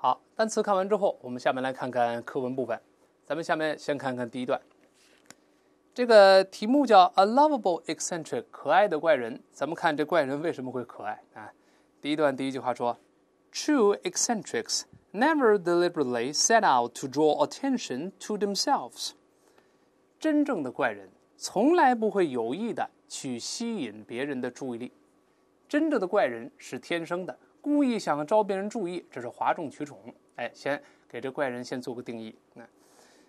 好，单词看完之后，我们下面来看看课文部分。咱们下面先看看第一段，这个题目叫 "A l o v a b l e Eccentric"，可爱的怪人。咱们看这怪人为什么会可爱啊？第一段第一句话说："True eccentrics never deliberately set out to draw attention to themselves。真正的怪人从来不会有意的去吸引别人的注意力。真正的怪人是天生的。故意想招别人注意，这是哗众取宠。哎，先给这怪人先做个定义。那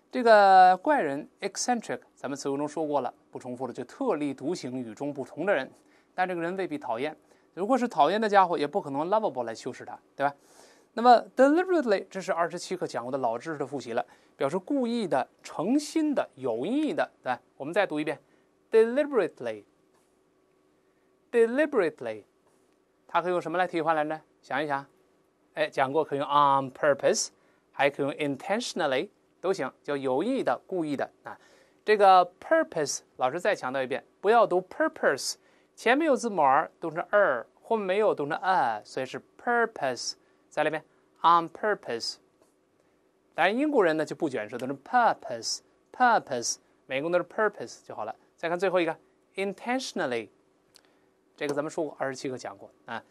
这个怪人 （eccentric），咱们词汇中说过了，不重复了，就特立独行、与众不同的人。但这个人未必讨厌。如果是讨厌的家伙，也不可能 “lovable” 来修饰他，对吧？那么 “deliberately”，这是二十七课讲过的老知识的复习了，表示故意的、诚心的、有意的，对吧？我们再读一遍：“deliberately, deliberately。”它可以用什么来替换来呢？想一想，哎，讲过可以用 on purpose，还可以用 intentionally，都行，就有意的、故意的啊。这个 purpose 老师再强调一遍，不要读 purpose，前面有字母儿读成 er，面没有读成 a，所以是 purpose 在里面 on purpose。但英国人呢就不卷舌，都是 purpose purpose，每个都是 purpose 就好了。再看最后一个 intentionally，这个咱们说过二十七课讲过啊。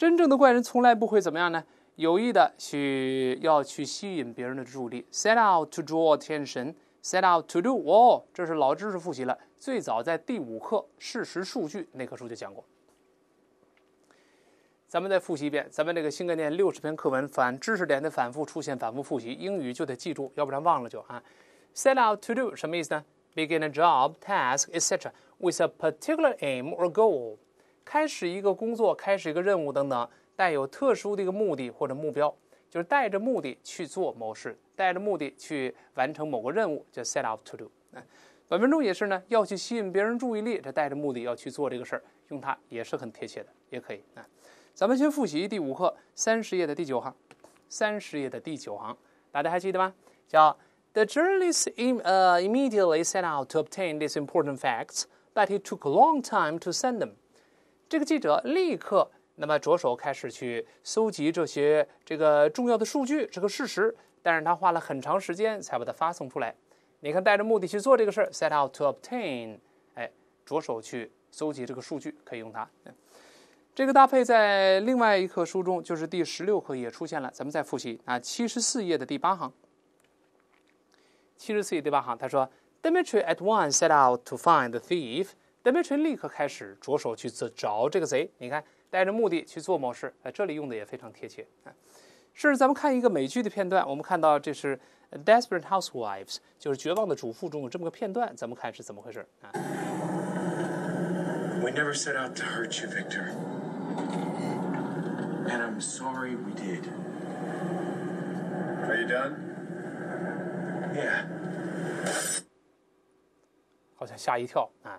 真正的怪人从来不会怎么样呢？有意的去要去吸引别人的注意力，set out to draw attention。s e t out to do 哦，这是老知识复习了。最早在第五课事实数据那课时就讲过。咱们再复习一遍，咱们这个新概念六十篇课文反知识点的反复出现，反复复习，英语就得记住，要不然忘了就啊。set out to do 什么意思呢？begin a job task etc with a particular aim or goal。开始一个工作，开始一个任务等等，带有特殊的一个目的或者目标，就是带着目的去做某事，带着目的去完成某个任务，叫 set out to do。嗯，本文中也是呢，要去吸引别人注意力，这带着目的要去做这个事儿，用它也是很贴切的，也可以。啊。咱们先复习第五课三十页的第九行，三十页的第九行，大家还记得吗？叫 The journalist im uh immediately set out to obtain these important facts, but it took a long time to send them. 这个记者立刻那么着手开始去搜集这些这个重要的数据，这个事实。但是他花了很长时间才把它发送出来。你看，带着目的去做这个事儿，set out to obtain，哎，着手去搜集这个数据，可以用它。这个搭配在另外一课书中，就是第十六课也出现了，咱们再复习啊，七十四页的第八行，七十四页第八行，他说，Dmitry at once set out to find the thief。梁伯淳立刻开始着手去找这个贼。你看，带着目的去做某事，哎，这里用的也非常贴切啊。甚至咱们看一个美剧的片段，我们看到这是《Desperate Housewives》，就是《绝望的主妇》中有这么个片段，咱们看是怎么回事啊？We never set out to hurt you, Victor, and I'm sorry we did. Are you done? Yeah. 好像吓一跳啊！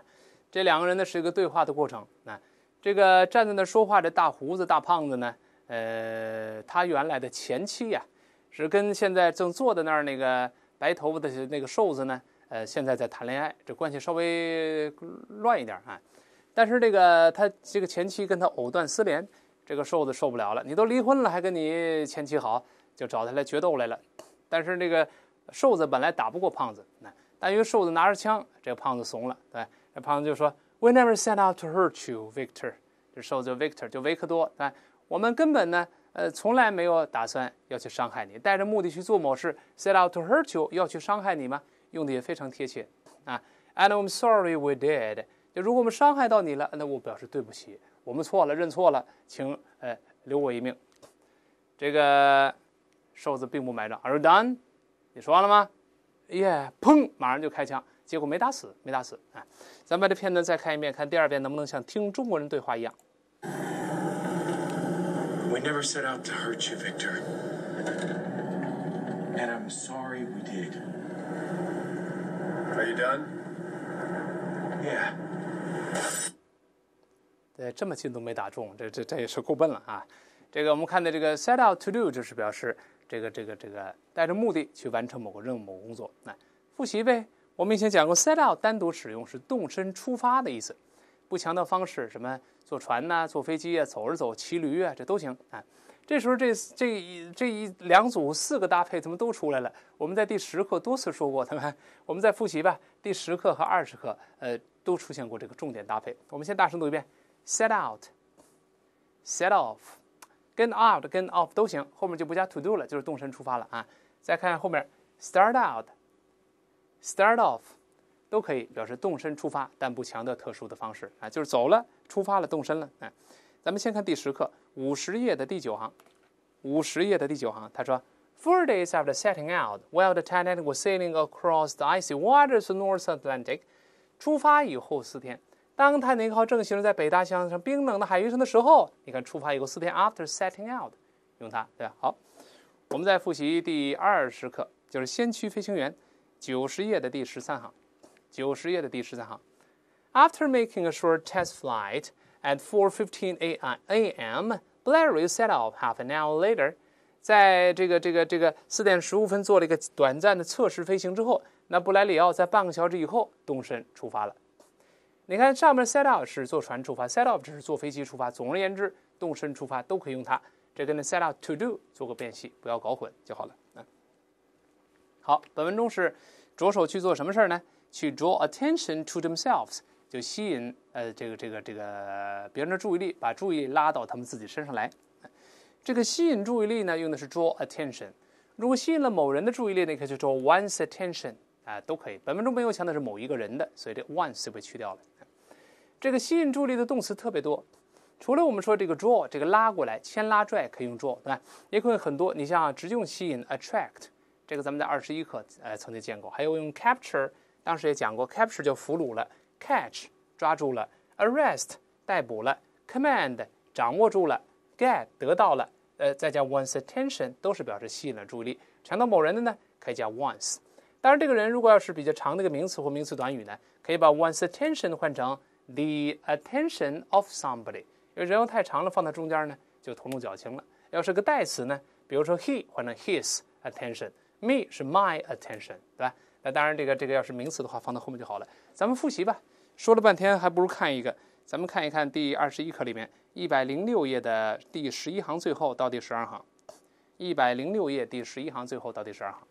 这两个人呢，是一个对话的过程。那这个站在那儿说话的大胡子大胖子呢，呃，他原来的前妻呀，是跟现在正坐在那儿那个白头发的那个瘦子呢，呃，现在在谈恋爱，这关系稍微乱一点啊。但是这个他这个前妻跟他藕断丝连，这个瘦子受不了了，你都离婚了还跟你前妻好，就找他来决斗来了。但是那个瘦子本来打不过胖子，那但因为瘦子拿着枪，这个胖子怂了，对。那胖子就说：“We never set out to hurt you, Victor。”这瘦子 Victor 就维克多，啊，我们根本呢，呃，从来没有打算要去伤害你。带着目的去做某事，set out to hurt you，要去伤害你吗？用的也非常贴切啊。And I'm sorry we did。就如果我们伤害到你了，那我表示对不起，我们错了，认错了，请呃留我一命。这个瘦子并不买账。Are you done？你说完了吗？Yeah，砰！马上就开枪。结果没打死，没打死，啊！咱们把这片段再看一遍，看第二遍能不能像听中国人对话一样。We never set out to hurt you, Victor, and I'm sorry we did. Are you done? Yeah. 哎，这么近都没打中，这这这也是够笨了啊！这个我们看的这个 set out to do 就是表示这个这个这个带着目的去完成某个任务、某个工作，那复习呗。我们以前讲过，set out 单独使用是动身出发的意思，不强调方式，什么坐船呐、坐飞机啊、走着走、骑驴啊，这都行啊。这时候这这一这一两组四个搭配，他们都出来了。我们在第十课多次说过它们，我们再复习吧。第十课和二十课，呃，都出现过这个重点搭配。我们先大声读一遍：set out、set off，跟 out、跟 off 都行，后面就不加 to do 了，就是动身出发了啊。再看后面，start out。Start off，都可以表示动身出发，但不强调特殊的方式啊，就是走了、出发了、动身了。哎，咱们先看第十课五十页的第九行，五十页的第九行，他说：Four days after setting out, while the Titanic was sailing across the icy waters of the North Atlantic，出发以后四天，当泰坦尼克号正行驶在北大西洋上冰冷的海域上的时候，你看出发以后四天，after setting out，用它对吧？好，我们再复习第二十课，就是先驱飞行员。九十页的第十三行，九十页的第十三行。After making a short test flight at 4:15 a.m., b l a r i r t set off half an hour later. 在这个这个这个四点十五分做了一个短暂的测试飞行之后，那布莱里奥在半个小时以后动身出发了。你看上面 set off 是坐船出发，set off 这是坐飞机出发。总而言之，动身出发都可以用它。这跟 set o u t to do 做个辨析，不要搞混就好了啊。好，本文中是着手去做什么事儿呢？去 draw attention to themselves，就吸引呃这个这个这个别人的注意力，把注意力拉到他们自己身上来。这个吸引注意力呢，用的是 draw attention。如果吸引了某人的注意力，那可以 draw one's attention，啊，都可以。本文中没有强调是某一个人的，所以这 one 就被去掉了。这个吸引注意力的动词特别多，除了我们说这个 draw，这个拉过来、牵拉拽可以用 draw，对吧？也可以很多，你像直接用吸引 attract。这个咱们在二十一课，呃，曾经见过。还有用 capture，当时也讲过，capture 就俘虏了，catch 抓住了，arrest 逮捕了，command 掌握住了，get 得到了，呃，再加 one's attention 都是表示吸引了注意力。强调某人的呢，可以加 one's。当然，这个人如果要是比较长的一个名词或名词短语呢，可以把 one's attention 换成 the attention of somebody，因为人物太长了，放在中间呢就头重脚轻了。要是个代词呢，比如说 he 换成 his attention。Me 是 my attention，对吧？那当然，这个这个要是名词的话，放到后面就好了。咱们复习吧，说了半天，还不如看一个。咱们看一看第二十一课里面一百零六页的第十一行最后到第十二行。一百零六页第十一行最后到第十二行。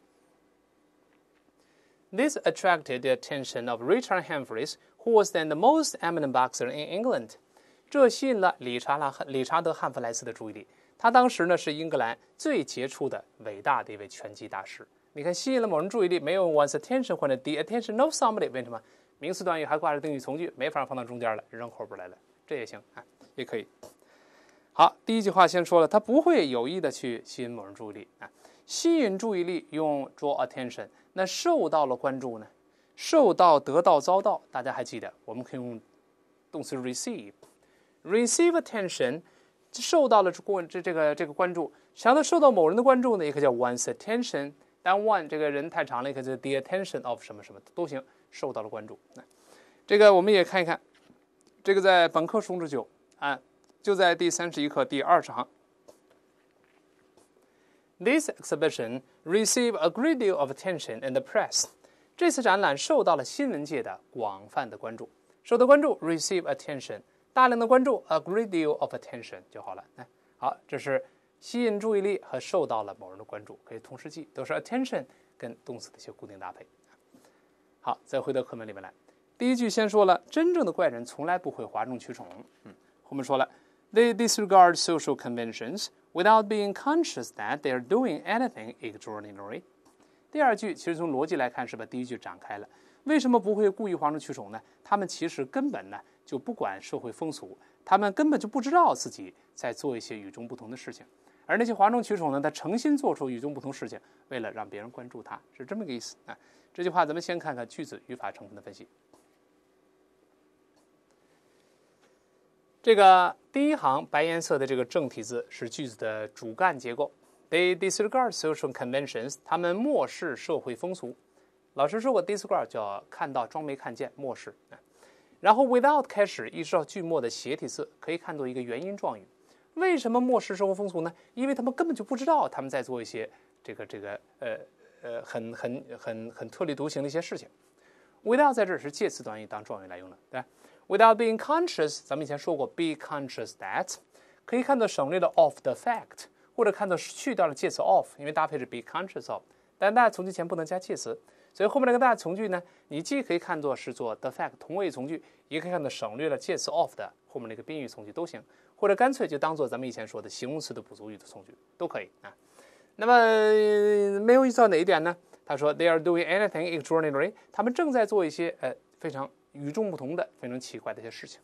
This attracted the attention of Richard Humphries, who was then the most eminent boxer in England。这吸引了理查拉理查德汉弗莱斯的注意力。他当时呢是英格兰最杰出的伟大的一位拳击大师。你看，吸引了某人注意力，没有 ones attention 或者 the attention of somebody。为什么名词短语还挂着定语从句，没法放到中间了，扔后边来了，这也行啊，也可以。好，第一句话先说了，他不会有意的去吸引某人注意力啊。吸引注意力用 draw attention，那受到了关注呢？受到、得到、遭到，大家还记得，我们可以用动词 receive，receive attention。受到了过这这个这个关注，想到受到某人的关注呢，也可以叫 one's attention；单 one 这个人太长了，也可以叫 the attention of 什么什么都行。受到了关注，这个我们也看一看。这个在本科书之九啊，就在第三十一课第二十行。This exhibition received a great deal of attention in the press。这次展览受到了新闻界的广泛的关注。受到关注，receive attention。大量的关注，a great deal of attention 就好了。来，好，这是吸引注意力和受到了某人的关注，可以同时记，都是 attention 跟动词的一些固定搭配。好，再回到课文里面来，第一句先说了，真正的怪人从来不会哗众取宠。嗯，后面说了，they disregard social conventions without being conscious that they are doing anything extraordinary。第二句其实从逻辑来看，是把第一句展开了。为什么不会故意哗众取宠呢？他们其实根本呢。就不管社会风俗，他们根本就不知道自己在做一些与众不同的事情，而那些哗众取宠呢，他诚心做出与众不同事情，为了让别人关注他，是这么个意思啊。这句话咱们先看看句子语法成分的分析。这个第一行白颜色的这个正体字是句子的主干结构。They disregard social conventions，他们漠视社会风俗。老师说过，disregard 叫看到装没看见，漠视然后 without 开始一直到句末的斜体字，可以看作一个原因状语。为什么漠视生活风俗呢？因为他们根本就不知道他们在做一些这个这个呃呃很很很很特立独行的一些事情。without 在这儿是介词短语当状语来用的，对 w i t h o u t being conscious，咱们以前说过 be conscious that，可以看作省略了 of the fact，或者看作去掉了介词 of，因为搭配是 be conscious of，但 that 从句前不能加介词。所以后面那个大从句呢，你既可以看作是做 the fact 同位从句，也可以看作省略了介词 of 的后面那个宾语从句都行，或者干脆就当做咱们以前说的形容词的补足语的从句都可以啊。那么没有意识到哪一点呢？他说 they are doing anything extraordinary，他们正在做一些呃非常与众不同的、非常奇怪的一些事情。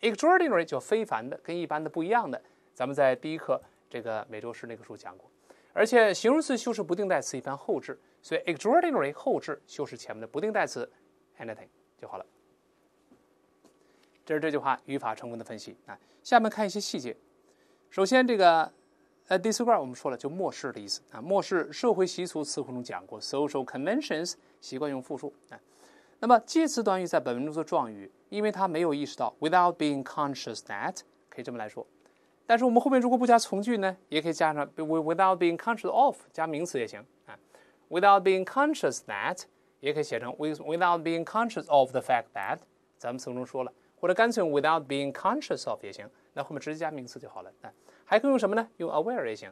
extraordinary 就非凡的，跟一般的不一样的。咱们在第一课这个美洲狮那棵树讲过。而且形容词修饰不定代词一般后置，所以 extraordinary 后置修饰前面的不定代词 anything 就好了。这是这句话语法成功的分析啊。下面看一些细节。首先，这个呃，i s 第四 e 我们说了就漠视的意思啊。漠视社会习俗，词汇中讲过，social conventions 习惯用复数啊。那么介词短语在本文中做状语，因为他没有意识到，without being conscious that 可以这么来说。但是我们后面如果不加从句呢，也可以加上 be without being conscious of 加名词也行啊，without being conscious that，也可以写成 with without being conscious of the fact that without being conscious of 也行，那后面直接加名词就好了啊。还可以用什么呢？用 aware 也行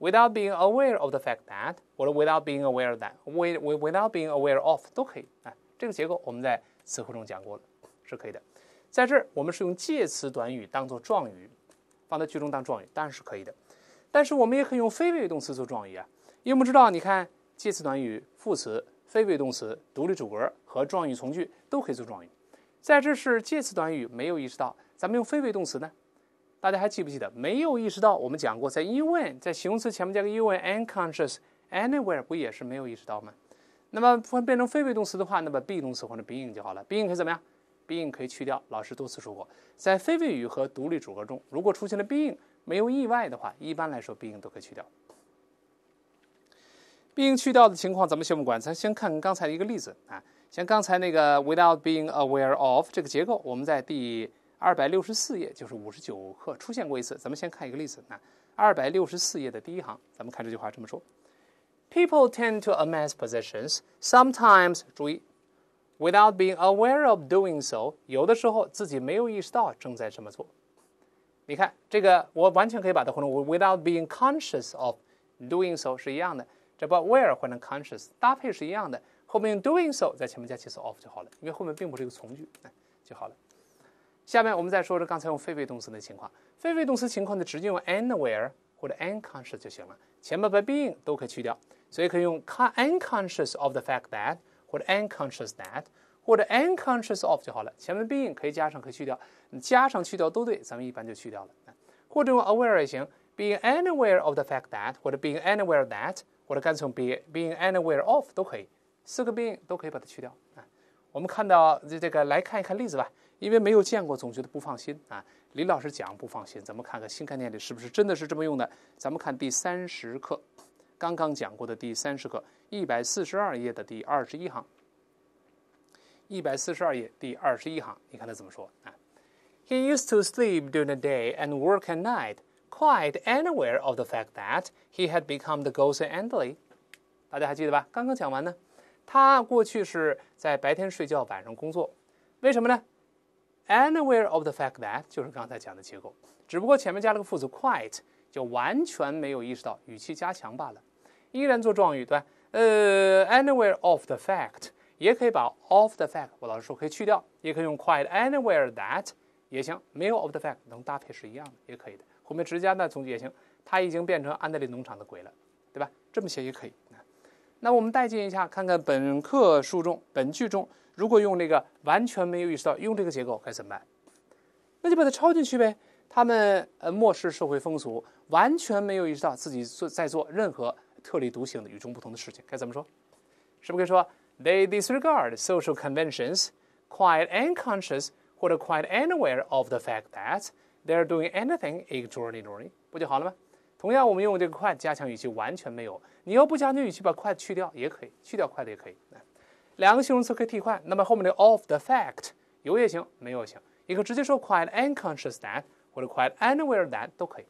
，without being aware of the fact that，或者 without being aware without being aware of 都可以啊。这个结构我们在词汇中讲过了，是可以的。在这儿我们是用介词短语当做状语放在句中当状语当然是可以的，但是我们也可以用非谓语动词做状语啊。因为我们知道，你看，介词短语、副词、非谓语动词、独立主格和状语从句都可以做状语。在这是介词短语没有意识到，咱们用非谓语动词呢。大家还记不记得没有意识到？我们讲过，在 even 在形容词前面加个 even u n c o n s c i o u s a n y w h e r e 不也是没有意识到吗？那么会变成非谓语动词的话，那么 be 动词换成 be i n g 就好了。be i n g 可以怎么样？being 可以去掉，老师多次说过，在非谓语和独立主格中，如果出现了 being 没有意外的话，一般来说 being 都可以去掉。being 去掉的情况咱们先不管，咱先看刚才的一个例子啊，像刚才那个 without being aware of 这个结构，我们在第二百六十四页，就是五十九课出现过一次。咱们先看一个例子啊，二百六十四页的第一行，咱们看这句话这么说：People tend to a m a s s positions sometimes。注意。Without being aware of doing so，有的时候自己没有意识到正在这么做。你看这个，我完全可以把它换成 “without being conscious of doing so” 是一样的。这把 w a w a r e 换成 “conscious”，搭配是一样的。后面用 “doing so” 在前面加“起 so f 就好了，因为后面并不是一个从句，哎，就好了。下面我们再说说刚才用非谓动词的情况。非谓动词情况呢，直接用 “anywhere” 或者 “unconscious” 就行了，前面把 “being” 都可以去掉，所以可以用 “unconscious of the fact that”。或者 unconscious that，或者 unconscious of 就好了。前面 being 可以加上，可以去掉。你加上、去掉都对，咱们一般就去掉了。或者用 aware 也行，being anywhere of the fact that，或者 being anywhere that，或者干脆用 be being anywhere of 都可以。四个 being 都可以把它去掉。啊，我们看到这这个来看一看例子吧，因为没有见过，总觉得不放心啊。李老师讲不放心，咱们看看新概念里是不是真的是这么用的？咱们看第三十课。刚刚讲过的第三十课一百四十二页的第二十一行。一百四十二页第二十一行，你看他怎么说啊？He used to sleep during the day and work at night, quite unaware of the fact that he had become the ghost Andy。大家还记得吧？刚刚讲完呢。他过去是在白天睡觉，晚上工作，为什么呢？Unaware of the fact that 就是刚才讲的结构，只不过前面加了个副词 quite，就完全没有意识到，语气加强罢了。依然做状语，对吧？呃，anywhere of the fact，也可以把 of the fact，我老师说可以去掉，也可以用 quite anywhere that 也行，没有 of the fact 能搭配是一样的，也可以的。后面直接呢，从句也行，它已经变成安德烈农场的鬼了，对吧？这么写也可以。那我们代进一下，看看本课书中本句中，如果用那个完全没有意识到用这个结构该怎么办？那就把它抄进去呗。他们呃漠视社会风俗，完全没有意识到自己做在做任何。特立独行的、与众不同的事情该怎么说？是不是可以说 they disregard social conventions, quite unconscious 或者 quite unaware of the fact that they're doing anything extraordinary？不就好了吗？同样，我们用这个 quite 加强语气，完全没有。你要不加这语气，把 quite 去掉也可以，去掉 quite 也可以。两个形容词可以替换，那么后面的 of the fact 有也行，没有也行。可以直接说 quite unconscious that 或者 quite unaware that 都可以，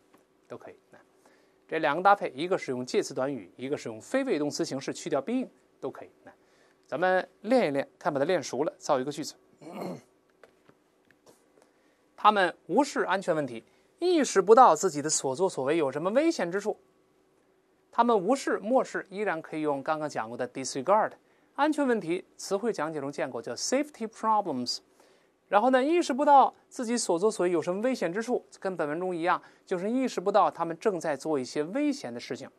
都可以。这两个搭配，一个是用介词短语，一个是用非谓动词形式去掉宾语，都可以。来，咱们练一练，看把它练熟了，造一个句子。他们无视安全问题，意识不到自己的所作所为有什么危险之处。他们无视、漠视，依然可以用刚刚讲过的 disregard。安全问题，词汇讲解中见过，叫 safety problems。然后呢？意识不到自己所作所为有什么危险之处，跟本文中一样，就是意识不到他们正在做一些危险的事情，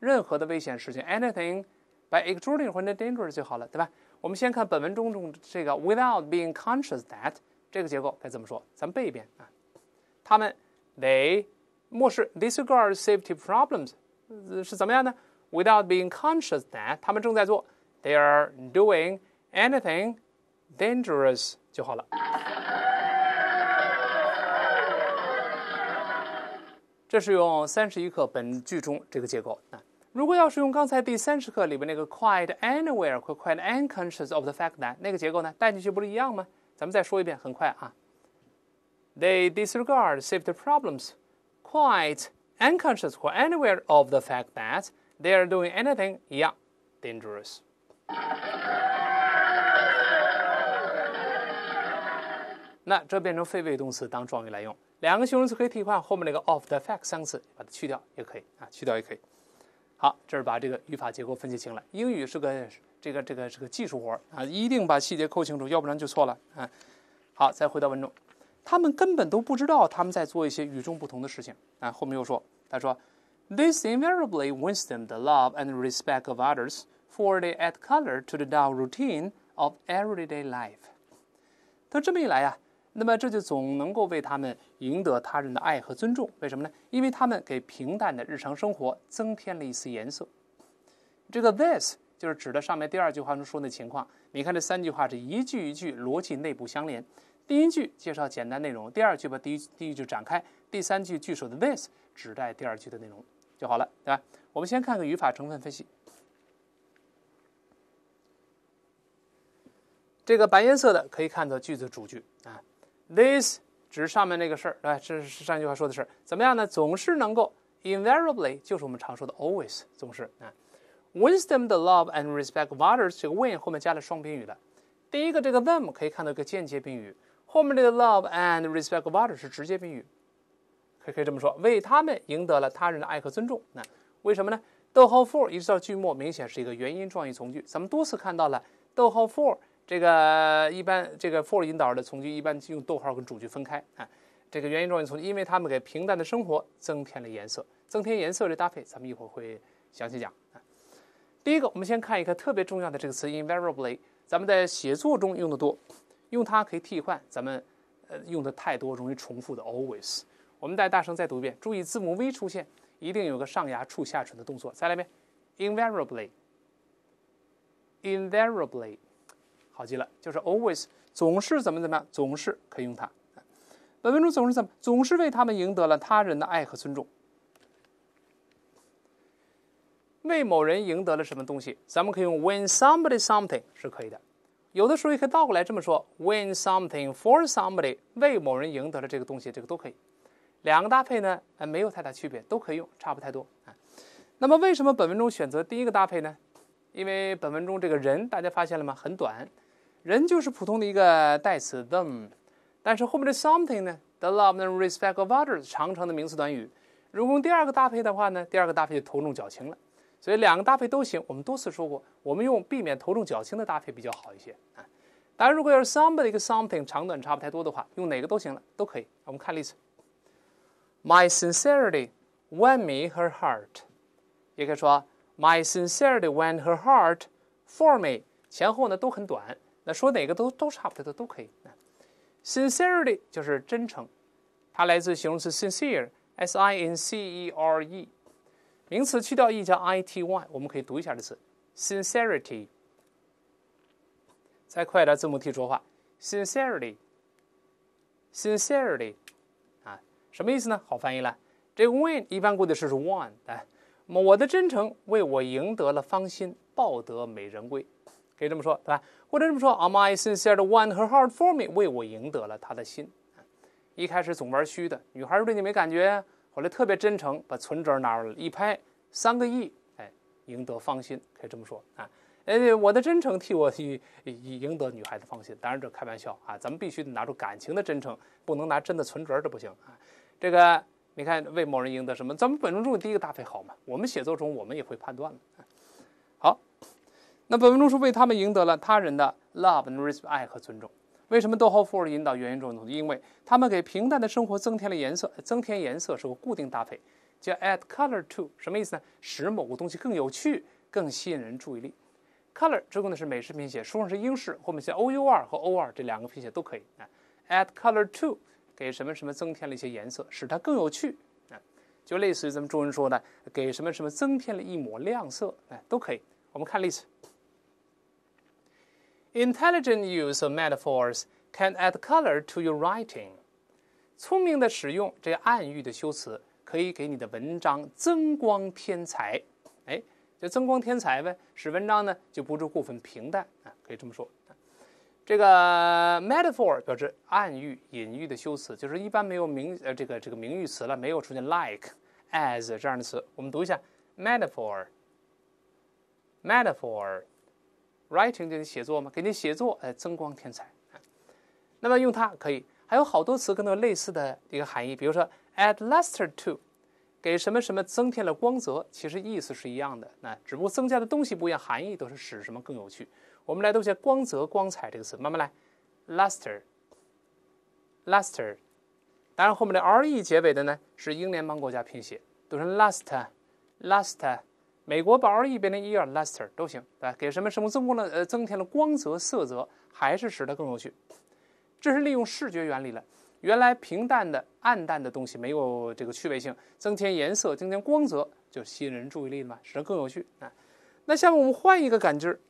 任何的危险事情，anything by extremely 或者 dangerous 就好了，对吧？我们先看本文中中这个 without being conscious that 这个结构该怎么说？咱们背一遍啊。他们 they 漠视 disregard safety problems 是怎么样呢？without being conscious that 他们正在做，they are doing anything。dangerous 就好了。这是用三十一课本句中这个结构。那如果要是用刚才第三十课里边那个 quite anywhere 和 quite unconscious of the fact that 那个结构呢，带进去不是一样吗？咱们再说一遍，很快啊。They disregard safety problems, quite unconscious or anywhere of the fact that they are doing anything, yeah, dangerous. 那这变成非谓动词当状语来用，两个形容词可以替换后面那个 of the fact 三个词，把它去掉也可以啊，去掉也可以。好，这是把这个语法结构分析清了。英语是个这个这个这个技术活啊，一定把细节扣清楚，要不然就错了啊。好，再回到文中，他们根本都不知道他们在做一些与众不同的事情啊。后面又说，他说，This invariably wins them the love and respect of others, for they add color to the dull routine of everyday life。他这么一来呀。那么这就总能够为他们赢得他人的爱和尊重，为什么呢？因为他们给平淡的日常生活增添了一丝颜色。这个 this 就是指的上面第二句话中说的情况。你看这三句话是一句一句逻辑内部相连，第一句介绍简单内容，第二句把第一第一句展开，第三句句首的 this 指代第二句的内容就好了，对吧？我们先看个语法成分分析，这个白颜色的可以看作句子主句啊。This 指上面那个事儿，对吧？这是上一句话说的是怎么样呢？总是能够，invariably 就是我们常说的 always 总是啊。w i s d o m the love and respect of others，这个 win 后面加了双宾语了。第一个这个 them 可以看到一个间接宾语，后面这个 love and respect of others 是直接宾语，可以可以这么说，为他们赢得了他人的爱和尊重。那为什么呢？逗号 for 一直到句末，明显是一个原因状语从句。咱们多次看到了逗号 for。这个一般，这个 for 引导的从句一般用逗号跟主句分开啊。这个原因状语从句，因为它们给平淡的生活增添了颜色，增添颜色的搭配，咱们一会儿会详细讲啊。第一个，我们先看一个特别重要的这个词 invariably，咱们在写作中用的多，用它可以替换咱们呃用的太多容易重复的 always。我们再大声再读一遍，注意字母 v 出现，一定有个上牙触下唇的动作。再来一遍，invariably，invariably。好记了，就是 always 总是怎么怎么样，总是可以用它。本文中总是怎么，总是为他们赢得了他人的爱和尊重。为某人赢得了什么东西，咱们可以用 win somebody something 是可以的。有的时候也可以倒过来这么说，win something for somebody。为某人赢得了这个东西，这个都可以。两个搭配呢，呃，没有太大区别，都可以用，差不太多啊。那么为什么本文中选择第一个搭配呢？因为本文中这个人大家发现了吗？很短。人就是普通的一个代词 them，但是后面的 something 呢，the love and respect of others 长长的名词短语。如果用第二个搭配的话呢，第二个搭配就头重脚轻了，所以两个搭配都行。我们多次说过，我们用避免头重脚轻的搭配比较好一些啊。当然，如果要是 somebody 一 something 长短差不太多的话，用哪个都行了，都可以。我们看例子：My sincerity won me her heart。也可以说 My sincerity won her heart for me。前后呢都很短。那说哪个都都差不多的都可以。Sincerity 就是真诚，它来自形容词 sincere，s i n c e r e，名词去掉 e 加 i t y，我们可以读一下这词 sincerity。再快点字母 T 说话，sincerity，sincerity，啊，什么意思呢？好翻译了。这 when 一般过去是 won，来，那么我的真诚为我赢得了芳心，抱得美人归。可以这么说，对吧？或者这么说，Am I sincere to win her heart for me？为我赢得了她的心。一开始总玩虚的，女孩对你没感觉，后来特别真诚，把存折拿出来一拍，三个亿，哎，赢得芳心。可以这么说啊，哎，我的真诚替我去以赢得女孩的芳心。当然这开玩笑啊，咱们必须得拿出感情的真诚，不能拿真的存折，这不行啊。这个你看为某人赢得什么？咱们本中中第一个搭配好嘛？我们写作中我们也会判断的。好。那本文中是为他们赢得了他人的 love and respect 爱和尊重。为什么逗号 for 引导原因状从？因为他们给平淡的生活增添了颜色。增添颜色是个固定搭配，叫 add color to。什么意思呢？使某个东西更有趣，更吸引人注意力。color 之后呢是美式拼写，书上是英式，后面写 o u r 和 o r 这两个拼写都可以。啊，add color to 给什么什么增添了一些颜色，使它更有趣。啊，就类似于咱们中文说的，给什么什么增添了一抹亮色。哎，都可以。我们看例子。Intelligent use of metaphors can add color to your writing。聪明的使用这暗喻的修辞，可以给你的文章增光添彩。哎，就增光添彩呗，使文章呢就不至过分平淡啊，可以这么说。这个 metaphor 表示暗喻、隐喻的修辞，就是一般没有名呃这个这个名誉词了，没有出现 like、as 这样的词。我们读一下 metaphor，metaphor。Writing 就是写作嘛，给你写作哎增光添彩，那么用它可以，还有好多词跟它类似的一个含义，比如说 add luster to，给什么什么增添了光泽，其实意思是一样的，那只不过增加的东西不一样，含义都是使什么更有趣。我们来读一下“光泽”“光彩”这个词，慢慢来，luster，luster，当然后面的 re 结尾的呢是英联邦国家拼写，读成 l u s t l u s t e r 美国宝尔一边的医药，Luster 都行，对吧？给什么什么增光了，呃，增添了光泽、色泽，还是使它更有趣。这是利用视觉原理了。原来平淡的、暗淡的东西没有这个趣味性，增添颜色、增添光泽，就吸引人注意力嘛，使它更有趣啊。那下面我们换一个感知，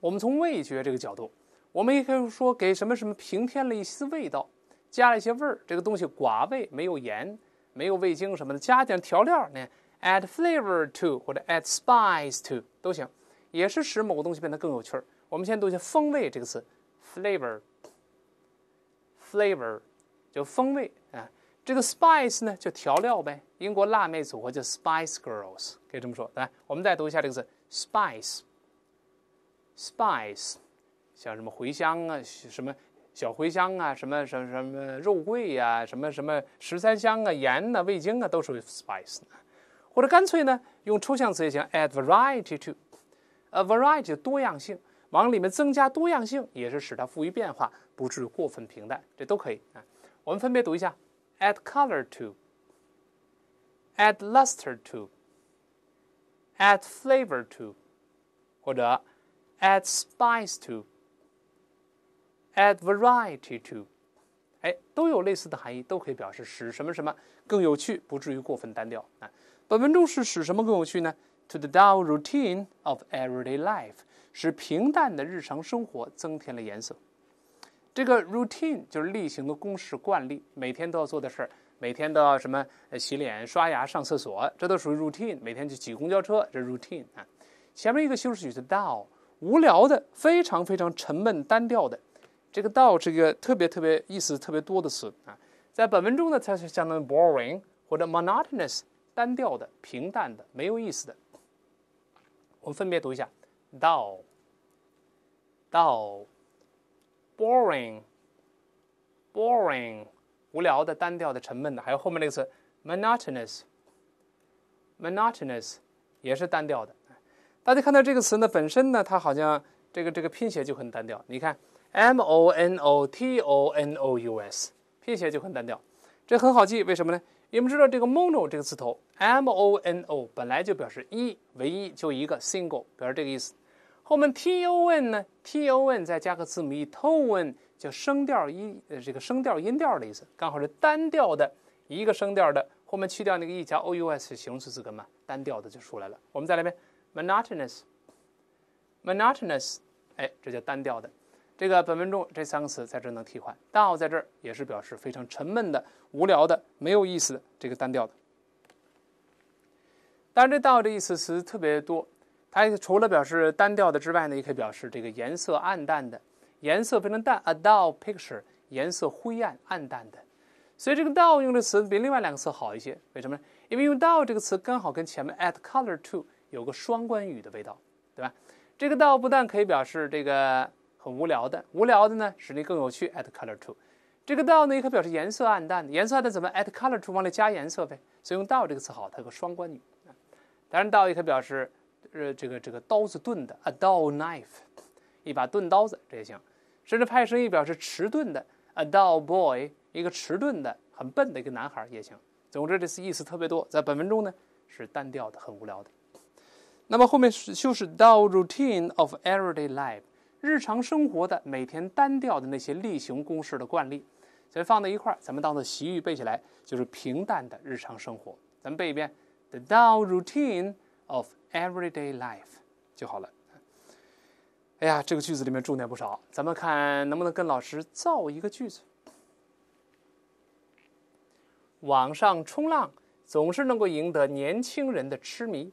我们从味觉这个角度，我们也可以说给什么什么平添了一丝味道，加了一些味儿。这个东西寡味，没有盐，没有味精什么的，加点调料呢？add flavor to 或者 add spice to 都行，也是使某个东西变得更有趣儿。我们先读一下“风味”这个词，flavor，flavor 就风味啊。这个 spice 呢，就调料呗。英国辣妹组合叫 Spice Girls，可以这么说。来，我们再读一下这个词，spice，spice，像什么茴香啊，什么小茴香啊，什么什么什么肉桂呀，什么什么十三香啊，盐啊，味精啊，都是 spice。或者干脆呢，用抽象词也行，add variety to，a v a r i e t y 多样性，往里面增加多样性，也是使它富于变化，不至于过分平淡，这都可以啊。我们分别读一下：add color to，add luster to，add flavor to，或者 add spice to，add variety to，哎，都有类似的含义，都可以表示使什么什么更有趣，不至于过分单调啊。本文中是使什么更有趣呢？To the dull routine of everyday life，使平淡的日常生活增添了颜色。这个 routine 就是例行的公式、惯例，每天都要做的事儿，每天都要什么洗脸、刷牙、上厕所，这都属于 routine。每天去挤公交车，这 routine 啊。前面一个修饰语是 dull，无聊的，非常非常沉闷、单调的。这个 dull 是一个特别特别意思特别多的词啊。在本文中呢，它是相当于 boring 或者 monotonous。单调的、平淡的、没有意思的，我们分别读一下：dull，dull，boring，boring，无聊的、单调的、沉闷的，还有后面那个词：monotonous，monotonous 也是单调的。大家看到这个词呢，本身呢，它好像这个这个拼写就很单调。你看，m o n o t o n o u s，拼写就很单调。这很好记，为什么呢？你们知道这个 mono 这个字头，m o n o 本来就表示一唯一，就一个 single 表示这个意思。后面 t o n 呢，t o n 再加个字母 e，t o n e 就声调一，这个声调音调的意思，刚好是单调的，一个声调的。后面去掉那个 e 加 o u s 是形容词词根嘛，单调的就出来了。我们再来一遍，monotonous，monotonous，哎，这叫单调的。这个本文中这三个词在这能替换，道在这儿也是表示非常沉闷的、无聊的、没有意思的这个单调的。当然，这道的意思词特别多，它除了表示单调的之外呢，也可以表示这个颜色暗淡的、颜色非常淡 a dull picture 颜色灰暗、暗淡的。所以这个 dull 用的词比另外两个词好一些，为什么呢？因为用 dull 这个词刚好跟前面 add color to 有个双关语的味道，对吧？这个 dull 不但可以表示这个。很无聊的，无聊的呢，使你更有趣。at color t o 这个 dull 呢，可表示颜色暗淡的，颜色暗淡怎么 at color t o 往里加颜色呗？所以用 dull 这个词好，它有个双关语。当然，道也它表示，呃，这个这个刀子钝的，a dull knife，一把钝刀子这也行。甚至派生意表示迟钝的，a dull boy，一个迟钝的、很笨的一个男孩也行。总之，这次意思特别多。在本文中呢，是单调的、很无聊的。那么后面修饰 dull routine of everyday life。日常生活的每天单调的那些例行公事的惯例，所以放在一块儿，咱们当做习语背起来，就是平淡的日常生活。咱们背一遍 "The dull routine of everyday life" 就好了。哎呀，这个句子里面重点不少，咱们看能不能跟老师造一个句子。网上冲浪总是能够赢得年轻人的痴迷，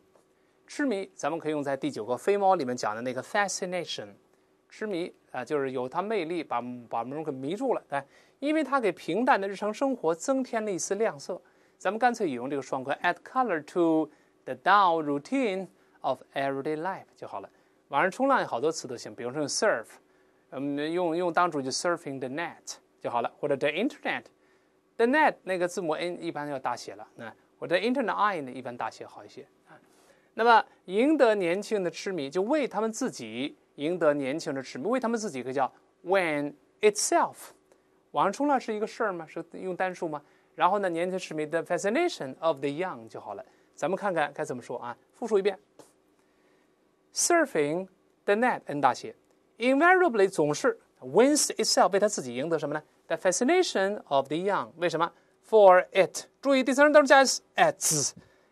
痴迷咱们可以用在第九个飞猫里面讲的那个 fascination。痴迷啊，就是有它魅力，把把人给迷住了，哎，因为它给平淡的日常生活增添了一丝亮色。咱们干脆也用这个双关，add color to the dull routine of everyday life 就好了。晚上冲浪，好多词都行，比如说用 surf，我们用用当主句 surfing the net 就好了，或者 the internet，the net 那个字母 n 一般要大写了，那或者 internet i 呢一般大写好一些啊。那么赢得年轻的痴迷，就为他们自己。赢得年轻人的痴迷，为他们自己，可叫 w h e n itself。网上冲浪是一个事儿吗？是用单数吗？然后呢，年轻人痴迷 The fascination of the young 就好了。咱们看看该怎么说啊？复述一遍：Surfing the net，n 大写，invariably 总是 wins itself 为他自己赢得什么呢？The fascination of the young。为什么？For it，注意第三人单数加 s，as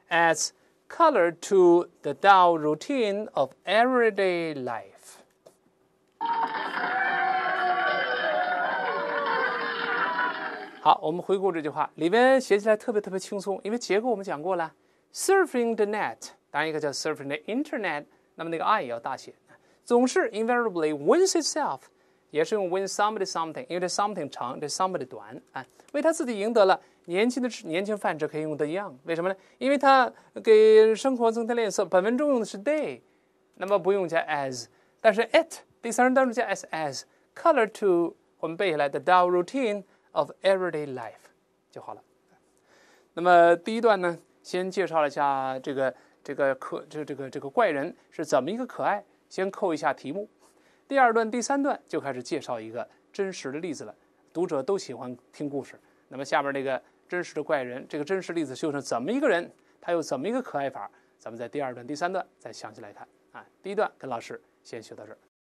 as c o l o r to the dull routine of everyday life。好，我们回顾这句话，里边写起来特别特别轻松，因为结构我们讲过了。Surfing the net，当然一个叫 surfing the internet，那么那个 i 也要大写。总是 invariably wins itself，也是用 win somebody something，因为这 something 长，这 somebody 短啊。为他自己赢得了年轻的年轻范这可以用 the young，为什么呢？因为他给生活增添亮色。本文中用的是 day，那么不用加 as，但是 it。第三人单数加 s，as color to，我们背下来 the d u l l routine of everyday life 就好了。那么第一段呢，先介绍一下这个这个可这这个这个怪人是怎么一个可爱，先扣一下题目。第二段、第三段就开始介绍一个真实的例子了。读者都喜欢听故事，那么下面那个真实的怪人，这个真实例子修成怎么一个人，他有怎么一个可爱法？咱们在第二段、第三段再详细来看啊。第一段跟老师先学到这儿。